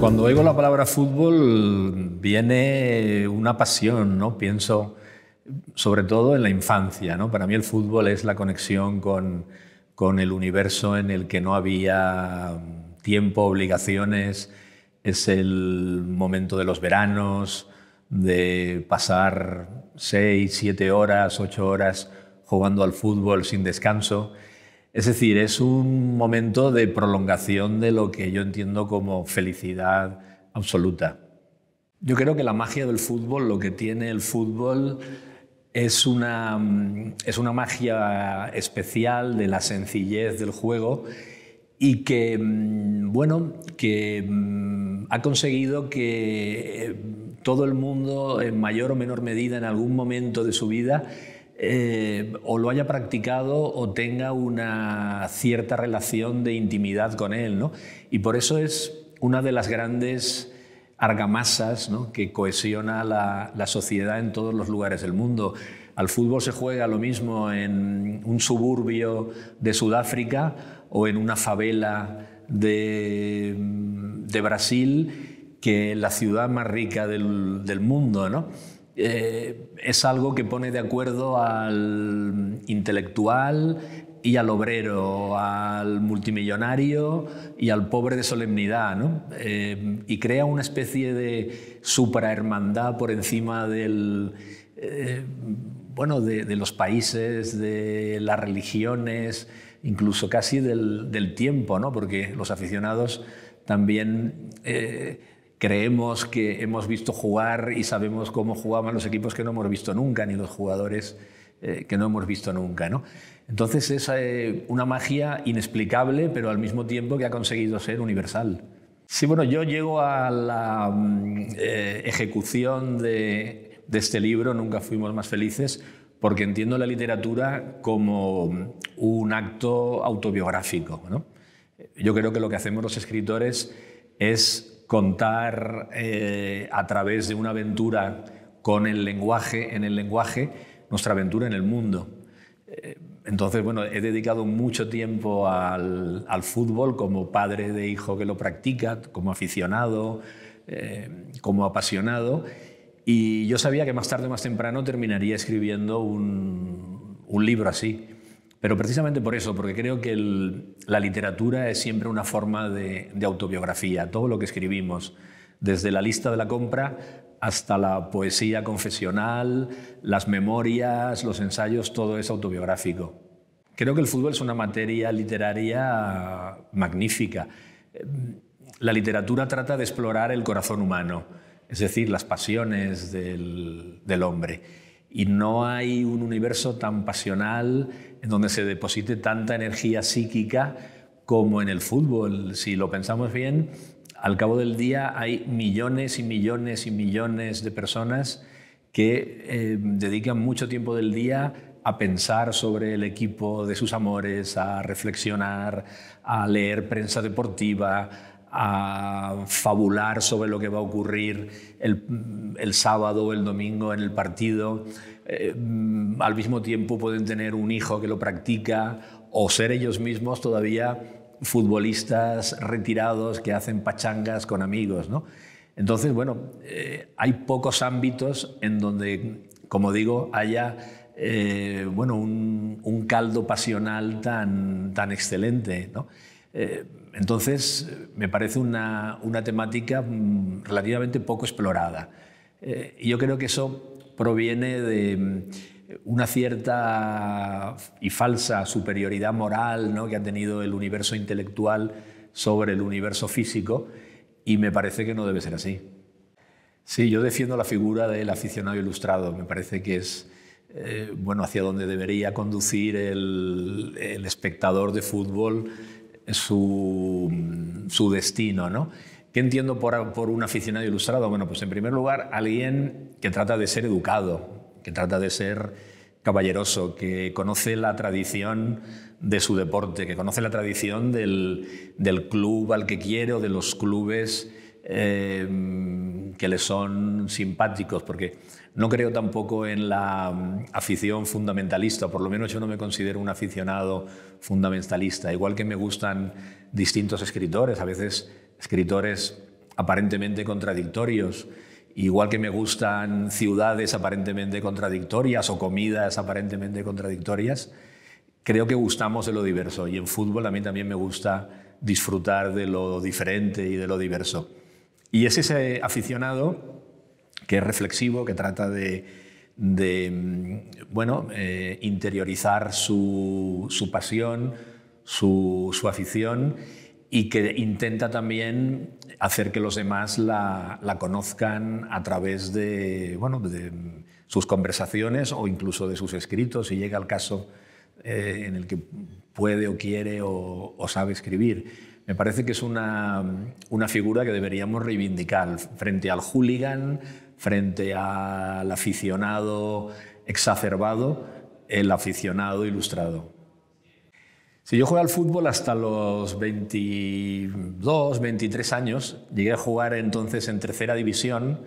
cuando oigo la palabra fútbol viene una pasión, ¿no? Pienso sobre todo en la infancia, ¿no? Para mí el fútbol es la conexión con, con el universo en el que no había mm, tiempo, obligaciones, es el momento de los veranos, de pasar seis, siete horas, ocho horas jugando al fútbol sin descanso. Es decir, es un momento de prolongación de lo que yo entiendo como felicidad absoluta. Yo creo que la magia del fútbol, lo que tiene el fútbol, es una, mm, es una magia especial de la sencillez del juego y que, mm, bueno, que mm, ha conseguido que eh, todo el mundo, en mayor o menor medida, en algún momento de su vida, eh, o lo haya practicado o tenga una cierta relación de intimidad con él. ¿no? Y por eso es una de las grandes argamasas que cohesiona la, sociedad en todos los lugares del mundo. Al fútbol se juega lo mismo en un suburbio de Sudáfrica o en una favela de, Brasil que en la ciudad más rica del, del mundo. ¿no? Eh, es algo que pone de acuerdo al intelectual y al obrero, al multimillonario y al pobre de solemnidad, ¿no? Eh, y crea una especie de suprahermandad por encima del... Eh, bueno, de, los países, de las religiones, incluso casi del, tiempo, ¿no? porque los aficionados también creemos que hemos visto jugar y sabemos cómo jugaban los equipos que no hemos visto nunca, ni los jugadores eh, que no hemos visto nunca. ¿no? Entonces es eh, una magia inexplicable, pero al mismo tiempo que ha conseguido ser universal. Sí, bueno, yo llego a la mm, eh, ejecución de, de este libro, Nunca fuimos más felices, porque entiendo la literatura como un acto autobiográfico. ¿no? Yo creo que lo que hacemos los escritores es contar eh, a través de una aventura con el lenguaje, en el lenguaje, nuestra aventura en el mundo. Eh, entonces, bueno, he dedicado mucho tiempo al, fútbol como padre de hijo que lo practica, como aficionado, eh, como apasionado, y yo sabía que más tarde o más temprano terminaría escribiendo un, un libro así. Pero precisamente por eso, porque creo que la literatura es siempre una forma de, autobiografía. Todo lo que escribimos, desde la lista de la compra hasta la poesía confesional, las memorias, los ensayos, todo es autobiográfico. Creo que el fútbol es una materia literaria magnífica. La literatura trata de explorar el corazón humano, es decir, las pasiones del hombre y no hay un universo tan pasional en donde se deposite tanta energía psíquica como en el fútbol. Si lo pensamos bien, al cabo del día hay millones y millones y millones de personas que eh, dedican mucho tiempo del día a pensar sobre el equipo de sus amores, a reflexionar, a leer prensa deportiva, a fabular sobre lo que va a ocurrir el, sábado o el domingo en el partido. Eh, al mismo tiempo pueden tener un hijo que lo practica o ser ellos mismos todavía futbolistas retirados que hacen pachangas con amigos. ¿no? Entonces, bueno, eh, hay pocos ámbitos en donde, como digo, haya eh, bueno, un, caldo pasional tan, tan excelente. ¿no? Eh, entonces, me parece una, una, temática mm, relativamente poco explorada. Eh, y yo creo que eso proviene de mm, una cierta y falsa superioridad moral ¿no? que ha tenido el universo intelectual sobre el universo físico y me parece que no debe ser así. Sí, yo defiendo la figura del aficionado ilustrado, me parece que es eh, bueno, hacia donde debería conducir el, el espectador de fútbol su, destino, ¿no? ¿Qué entiendo por, por, un aficionado ilustrado? Bueno, pues en primer lugar, alguien que trata de ser educado, que trata de ser caballeroso, que conoce la tradición de su deporte, que conoce la tradición del, club al que quiere o de los clubes eh, que les son simpáticos, porque no creo tampoco en la mm, afición fundamentalista, por lo menos yo no me considero un aficionado fundamentalista, igual que me gustan distintos escritores, a veces escritores aparentemente contradictorios, igual que me gustan ciudades aparentemente contradictorias o comidas aparentemente contradictorias, creo que gustamos de lo diverso y en fútbol a mí también me gusta disfrutar de lo diferente y de lo diverso. Y es ese aficionado que es reflexivo, que trata de, mm, bueno, eh, interiorizar su, pasión, su, afición y que intenta también hacer que los demás la, conozcan a través de, sus conversaciones o incluso de sus escritos, si llega al caso eh, en el que puede o quiere o sabe escribir. Me parece que es una, figura que deberíamos reivindicar frente al hooligan, frente al aficionado exacerbado, el aficionado ilustrado. Si yo jugué al fútbol hasta los 22, 23 años, llegué a jugar entonces en tercera división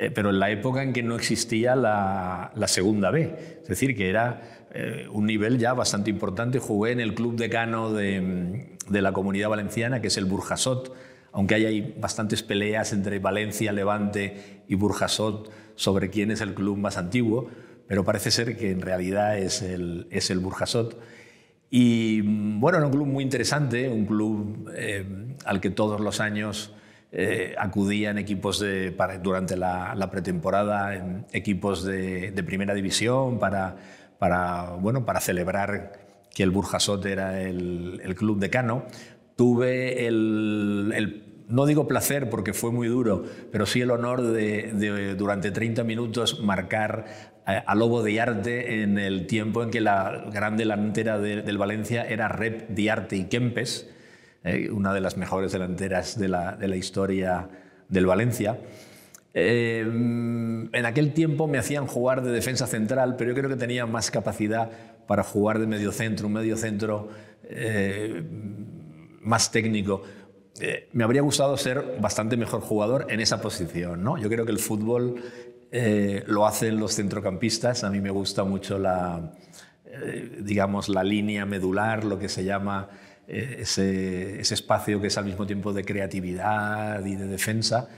eh, pero en la época en que no existía la, segunda B. Es decir, que era eh, un nivel ya bastante importante. Jugué en el club decano de, la comunidad valenciana, que es el Burjasot, aunque hay, bastantes peleas entre Valencia, Levante y Burjasot sobre quién es el club más antiguo, pero parece ser que en realidad es el, Burjasot. Y mm, bueno, era un club muy interesante, un club eh, al que todos los años eh, acudía en equipos de, para, durante la, pretemporada, en equipos de, primera división, para, bueno, para celebrar que el Burjasot era el, el club decano. Tuve el, no digo placer porque fue muy duro, pero sí el honor de, durante 30 minutos marcar a Lobo de Diarte en el tiempo en que la gran delantera del Valencia era Rep Diarte y Kempes eh, una de las mejores delanteras de la, historia del Valencia. Eh, en aquel tiempo me hacían jugar de defensa central, pero yo creo que tenía más capacidad para jugar de mediocentro, un mediocentro eh, más técnico. Eh, me habría gustado ser bastante mejor jugador en esa posición. ¿no? Yo creo que el fútbol lo hacen los centrocampistas. A mí me gusta mucho digamos, la línea medular, lo que se llama eh, ese, espacio que es al mismo tiempo de creatividad y de defensa.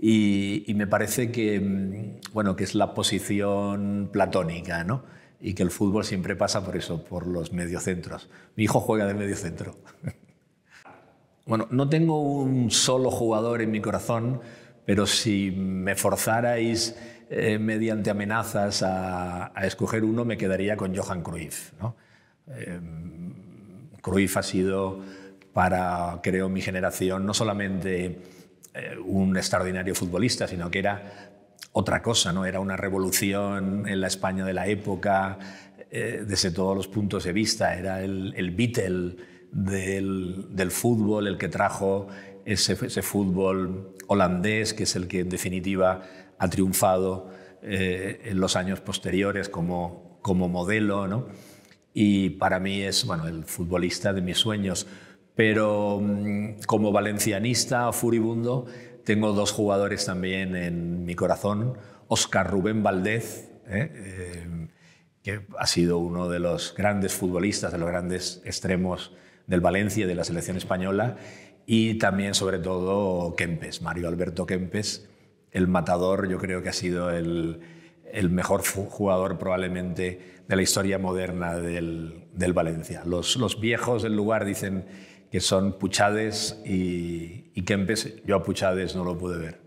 Y, me parece que, mm, bueno, que es la posición platónica, ¿no? Y que el fútbol siempre pasa por eso, por los mediocentros. Mi hijo juega de mediocentro. bueno, no tengo un solo jugador en mi corazón, pero si me forzarais eh, mediante amenazas a, escoger uno, me quedaría con Johan Cruyff, ¿no? Eh, Cruyff ha sido para, creo, mi generación, no solamente eh, un extraordinario futbolista, sino que era otra cosa, ¿no? Era una revolución en la España de la época, eh, desde todos los puntos de vista. Era el, el Beatle del, fútbol, el que trajo ese, fútbol holandés, que es el que en definitiva ha triunfado eh, en los años posteriores como, modelo, y para mí es bueno, el futbolista de mis sueños. Pero mm, como valencianista furibundo, tengo dos jugadores también en mi corazón. Óscar Rubén Valdez, ¿eh? Eh, que ha sido uno de los grandes futbolistas, de los grandes extremos del Valencia y de la selección española. Y también, sobre todo, Kempes, Mario Alberto Kempes, el matador, yo creo que ha sido el, el mejor jugador probablemente de la historia moderna del, del Valencia. Los, viejos del lugar dicen que son Puchades y, que empecé. Yo a Puchades no lo pude ver.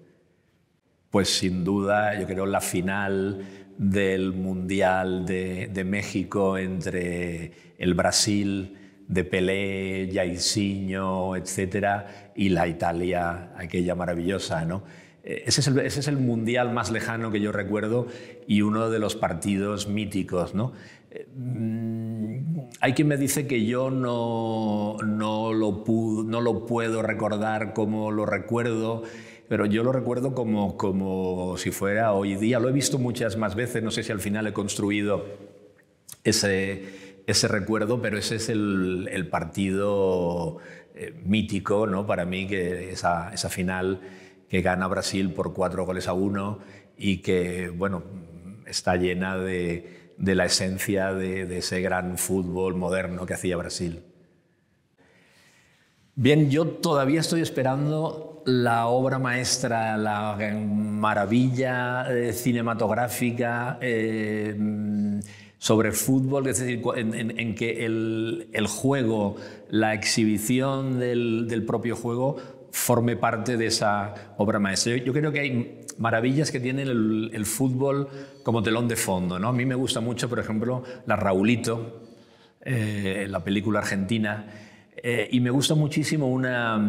Pues sin duda, yo creo la final del Mundial de, de México entre el Brasil de Pelé, Jairzinho, etcétera, y la Italia, aquella maravillosa, ¿no? Eh, ese es, el, mundial más lejano que yo recuerdo y uno de los partidos míticos. ¿no? Eh, mm, hay quien me dice que yo no, lo puedo recordar como lo recuerdo, pero yo lo recuerdo como, como si fuera hoy día. Lo he visto muchas más veces, no sé si al final he construido ese, recuerdo, pero ese es el, partido eh, mítico ¿no? para mí, que esa, esa final que gana Brasil por cuatro goles a uno y que, bueno, está llena de, la esencia de, ese gran fútbol moderno que hacía Brasil. Bien, yo todavía estoy esperando la obra maestra, la maravilla eh, cinematográfica eh, sobre fútbol, es decir, en, que el, juego, la exhibición del, del propio juego forme parte de esa obra maestra. Yo, creo que hay maravillas que tiene el, fútbol como telón de fondo. ¿no? A mí me gusta mucho, por ejemplo, la Raulito, eh, la película argentina, eh, y me gusta muchísimo una,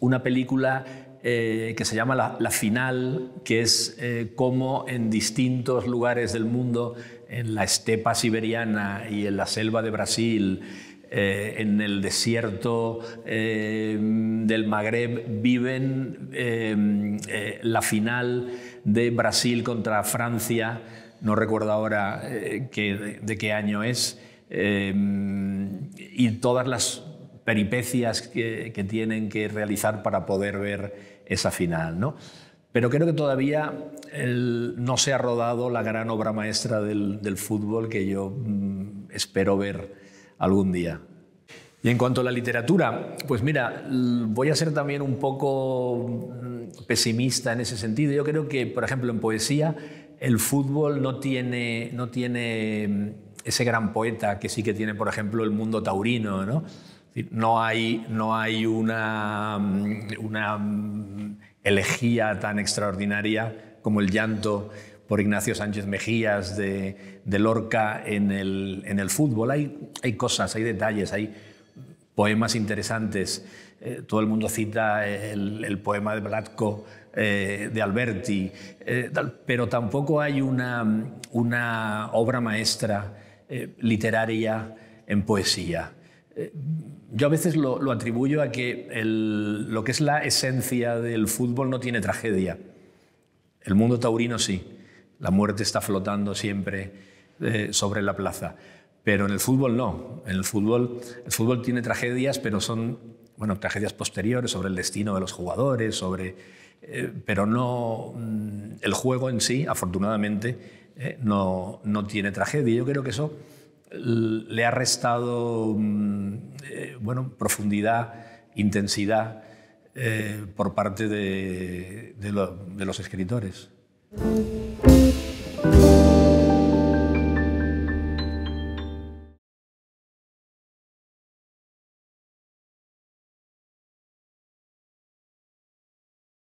una película eh, que se llama la, Final, que es eh, cómo en distintos lugares del mundo, en la estepa siberiana y en la selva de Brasil, eh, en el desierto eh, del Magreb viven eh, la final de Brasil contra Francia, no recuerdo ahora de, qué año es, y todas las peripecias que, tienen que realizar para poder ver esa final. Pero creo que todavía no se ha rodado la gran obra maestra del, fútbol que yo mm, espero ver algún día. Y en cuanto a la literatura, pues mira, voy a ser también un poco mm, pesimista en ese sentido. Yo creo que, por ejemplo, en poesía, el fútbol no tiene, no tiene mm, ese gran poeta que sí que tiene, por ejemplo, el mundo taurino, ¿no? No hay, no hay una, mm, una, elegía tan extraordinaria como el llanto por Ignacio Sánchez Mejías de, Lorca en el, fútbol. Hay, cosas, hay detalles, hay poemas interesantes. Eh, todo el mundo cita el, poema de Blatko eh, de Alberti, eh, pero tampoco hay una, obra maestra literaria en poesía. Yo a veces lo, atribuyo a que lo que es la esencia del fútbol no tiene tragedia. El mundo taurino sí. La muerte está flotando siempre eh, sobre la plaza. Pero en el fútbol no. En el fútbol, el fútbol tiene tragedias, pero son bueno, tragedias posteriores sobre el destino de los jugadores, sobre, eh, pero no mm, el juego en sí, afortunadamente, eh, no, tiene tragedia. Yo creo que eso le ha restado mm, bueno, profundidad, intensidad por parte de los escritores.